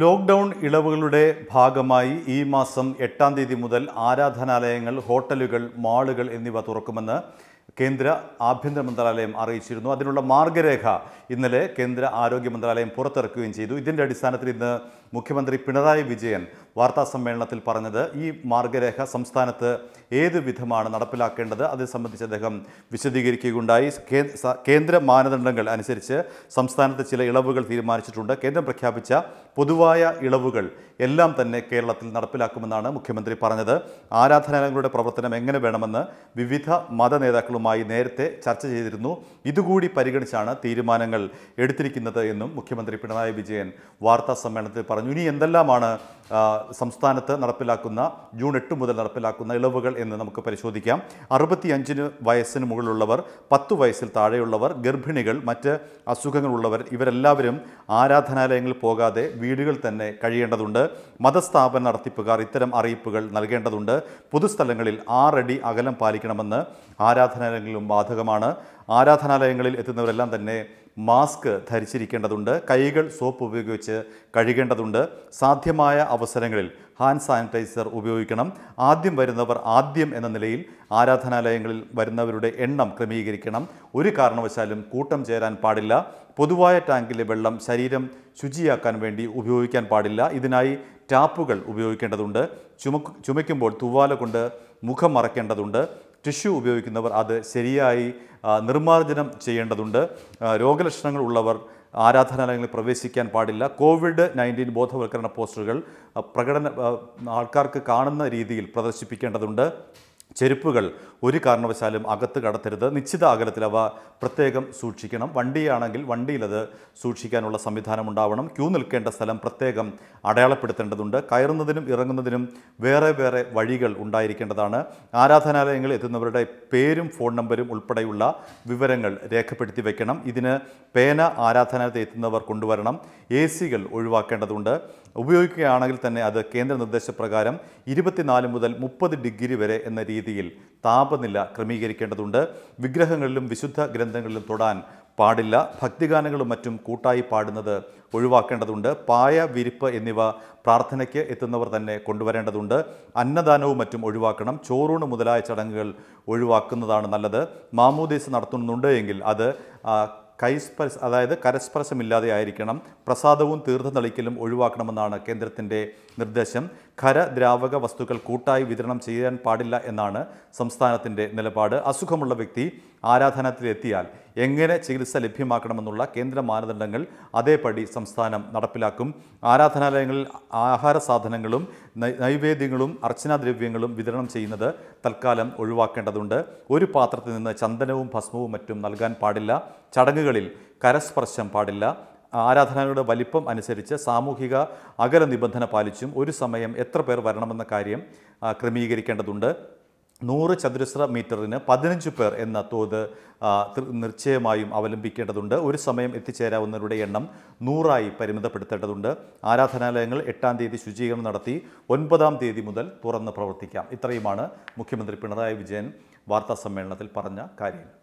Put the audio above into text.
lockdown ഇളവുകളുടെ ഭാഗമായി ഈ മാസം എട്ടാം തീയതി മുതൽ ആരാധനാലയങ്ങൾ ഹോട്ടലുകൾ മാളുകൾ എന്നിവ തുറക്കുമെന്ന് കേന്ദ്ര ആഭ്യന്തര മന്ത്രാലയം അറിയിച്ചിരുന്നു അതിനുള്ള മാർഗരേഖ ഇന്നലെ കേന്ദ്ര ആരോഗ്യ മന്ത്രാലയം പുറത്തിറക്കുകയും ചെയ്തു ഇതിൻ്റെ അടിസ്ഥാനത്തിൽ ഇന്ന് മുഖ്യമന്ത്രി പിണറായി വിജയൻ വാർത്താ സമ്മേളനത്തിൽ പറഞ്ഞത് ഈ മാർഗരേഖ സംസ്ഥാനത്ത് ഏത് വിധമാണ് നടപ്പിലാക്കേണ്ടത് അത് സംബന്ധിച്ച് അദ്ദേഹം വിശദീകരിക്കുകയുണ്ടായി കേന്ദ്ര മാനദണ്ഡങ്ങൾ അനുസരിച്ച് സംസ്ഥാനത്ത് ചില ഇളവുകൾ തീരുമാനിച്ചിട്ടുണ്ട് കേന്ദ്രം പ്രഖ്യാപിച്ച പൊതുവായ ഇളവുകൾ എല്ലാം തന്നെ കേരളത്തിൽ നടപ്പിലാക്കുമെന്നാണ് മുഖ്യമന്ത്രി പറഞ്ഞത് ആരാധനാലയങ്ങളുടെ പ്രവർത്തനം എങ്ങനെ വേണമെന്ന് വിവിധ മത നേതാക്കളും കാര്യങ്ങളുമായി നേരത്തെ ചർച്ച ചെയ്തിരുന്നു ഇതുകൂടി പരിഗണിച്ചാണ് തീരുമാനങ്ങൾ എടുത്തിരിക്കുന്നത് എന്നും മുഖ്യമന്ത്രി പിണറായി വിജയൻ വാർത്താ സമ്മേളനത്തിൽ പറഞ്ഞു ഇനി എന്തെല്ലാമാണ് സംസ്ഥാനത്ത് നടപ്പിലാക്കുന്ന ജൂൺ എട്ട് മുതൽ നടപ്പിലാക്കുന്ന ഇളവുകൾ എന്ന് നമുക്ക് പരിശോധിക്കാം അറുപത്തിയഞ്ചിന് വയസ്സിന് മുകളിലുള്ളവർ പത്ത് വയസ്സിൽ താഴെയുള്ളവർ ഗർഭിണികൾ മറ്റ് അസുഖങ്ങളുള്ളവർ ഇവരെല്ലാവരും ആരാധനാലയങ്ങളിൽ പോകാതെ വീടുകളിൽ തന്നെ കഴിയേണ്ടതുണ്ട് മതസ്ഥാപന നടത്തിപ്പുകാർ ഇത്തരം അറിയിപ്പുകൾ നൽകേണ്ടതുണ്ട് പൊതുസ്ഥലങ്ങളിൽ ആറടി അകലം പാലിക്കണമെന്ന് ആരാധന ആരാധനാലയങ്ങളിലും ബാധകമാണ് ആരാധനാലയങ്ങളിൽ എത്തുന്നവരെല്ലാം തന്നെ മാസ്ക് ധരിച്ചിരിക്കേണ്ടതുണ്ട് കൈകൾ സോപ്പ് ഉപയോഗിച്ച് കഴുകേണ്ടതുണ്ട് സാധ്യമായ അവസരങ്ങളിൽ ഹാൻഡ് സാനിറ്റൈസർ ഉപയോഗിക്കണം ആദ്യം വരുന്നവർ ആദ്യം എന്ന നിലയിൽ ആരാധനാലയങ്ങളിൽ വരുന്നവരുടെ എണ്ണം ക്രമീകരിക്കണം ഒരു കാരണവശാലും കൂട്ടം ചേരാൻ പാടില്ല പൊതുവായ ടാങ്കിലെ വെള്ളം ശരീരം ശുചിയാക്കാൻ വേണ്ടി ഉപയോഗിക്കാൻ പാടില്ല ഇതിനായി ടാപ്പുകൾ ഉപയോഗിക്കേണ്ടതുണ്ട് ചുമ ചുമയ്ക്കുമ്പോൾ തുവാല കൊണ്ട് മുഖം മറക്കേണ്ടതുണ്ട് ടിഷ്യൂ ഉപയോഗിക്കുന്നവർ അത് ശരിയായി നിർമ്മാർജ്ജനം ചെയ്യേണ്ടതുണ്ട് രോഗലക്ഷണങ്ങൾ ഉള്ളവർ ആരാധനാലയങ്ങളിൽ പ്രവേശിക്കാൻ പാടില്ല കോവിഡ് നയൻറ്റീൻ ബോധവൽക്കരണ പോസ്റ്ററുകൾ പ്രകടന ആൾക്കാർക്ക് കാണുന്ന രീതിയിൽ പ്രദർശിപ്പിക്കേണ്ടതുണ്ട് ചെരുപ്പുകൾ ഒരു കാരണവശാലും അകത്ത് കടത്തരുത് നിശ്ചിത അകലത്തിൽ അവ പ്രത്യേകം സൂക്ഷിക്കണം വണ്ടിയാണെങ്കിൽ വണ്ടിയിലത് സൂക്ഷിക്കാനുള്ള സംവിധാനം ഉണ്ടാവണം ക്യൂ നിൽക്കേണ്ട സ്ഥലം പ്രത്യേകം അടയാളപ്പെടുത്തേണ്ടതുണ്ട് കയറുന്നതിനും ഇറങ്ങുന്നതിനും വേറെ വേറെ വഴികൾ ഉണ്ടായിരിക്കേണ്ടതാണ് ആരാധനാലയങ്ങളിൽ എത്തുന്നവരുടെ പേരും ഫോൺ നമ്പരും ഉൾപ്പെടെയുള്ള വിവരങ്ങൾ രേഖപ്പെടുത്തി വയ്ക്കണം ഇതിന് പേന ആരാധനാലയത്തിൽ എത്തുന്നവർ കൊണ്ടുവരണം എ സികൾ ഒഴിവാക്കേണ്ടതുണ്ട് ഉപയോഗിക്കുകയാണെങ്കിൽ തന്നെ അത് കേന്ദ്ര നിർദ്ദേശപ്രകാരം ഇരുപത്തിനാല് മുതൽ മുപ്പത് ഡിഗ്രി വരെ എന്ന രീതി രീതിയിൽ താപനില ക്രമീകരിക്കേണ്ടതുണ്ട് വിഗ്രഹങ്ങളിലും വിശുദ്ധ ഗ്രന്ഥങ്ങളിലും തൊടാൻ പാടില്ല ഭക്തിഗാനങ്ങളും മറ്റും കൂട്ടായി പാടുന്നത് ഒഴിവാക്കേണ്ടതുണ്ട് പായ വിരിപ്പ് എന്നിവ പ്രാർത്ഥനയ്ക്ക് എത്തുന്നവർ തന്നെ കൊണ്ടുവരേണ്ടതുണ്ട് അന്നദാനവും മറ്റും ഒഴിവാക്കണം ചോറൂണ് മുതലായ ചടങ്ങുകൾ ഒഴിവാക്കുന്നതാണ് നല്ലത് മാമൂദീസ് നടത്തുന്നുണ്ട് എങ്കിൽ അത് കൈസ്പരസ് അതായത് കരസ്പരസമില്ലാതെ ആയിരിക്കണം പ്രസാദവും തളിക്കലും ഒഴിവാക്കണമെന്നാണ് കേന്ദ്രത്തിൻ്റെ നിർദ്ദേശം ദ്രാവക വസ്തുക്കൾ കൂട്ടായി വിതരണം ചെയ്യാൻ പാടില്ല എന്നാണ് സംസ്ഥാനത്തിൻ്റെ നിലപാട് അസുഖമുള്ള വ്യക്തി ആരാധനത്തിലെത്തിയാൽ എങ്ങനെ ചികിത്സ ലഭ്യമാക്കണമെന്നുള്ള കേന്ദ്ര മാനദണ്ഡങ്ങൾ അതേപടി സംസ്ഥാനം നടപ്പിലാക്കും ആരാധനാലയങ്ങളിൽ ആഹാര സാധനങ്ങളും നൈവേദ്യങ്ങളും അർച്ചനാദ്രവ്യങ്ങളും വിതരണം ചെയ്യുന്നത് തൽക്കാലം ഒഴിവാക്കേണ്ടതുണ്ട് ഒരു പാത്രത്തിൽ നിന്ന് ചന്ദനവും ഭസ്മവും മറ്റും നൽകാൻ പാടില്ല ചടങ്ങുകളിൽ കരസ്പർശം പാടില്ല ആരാധനകളുടെ വലിപ്പം അനുസരിച്ച് സാമൂഹിക അകല നിബന്ധന പാലിച്ചും ഒരു സമയം എത്ര പേർ വരണമെന്ന കാര്യം ക്രമീകരിക്കേണ്ടതുണ്ട് നൂറ് ചതുരശ്ര മീറ്ററിന് പതിനഞ്ച് പേർ എന്ന തോത് നിശ്ചയമായും അവലംബിക്കേണ്ടതുണ്ട് ഒരു സമയം എത്തിച്ചേരാവുന്നവരുടെ എണ്ണം നൂറായി പരിമിതപ്പെടുത്തേണ്ടതുണ്ട് ആരാധനാലയങ്ങൾ എട്ടാം തീയതി ശുചീകരണം നടത്തി ഒൻപതാം തീയതി മുതൽ തുറന്ന് പ്രവർത്തിക്കാം ഇത്രയുമാണ് മുഖ്യമന്ത്രി പിണറായി വിജയൻ വാർത്താ സമ്മേളനത്തിൽ പറഞ്ഞ കാര്യങ്ങൾ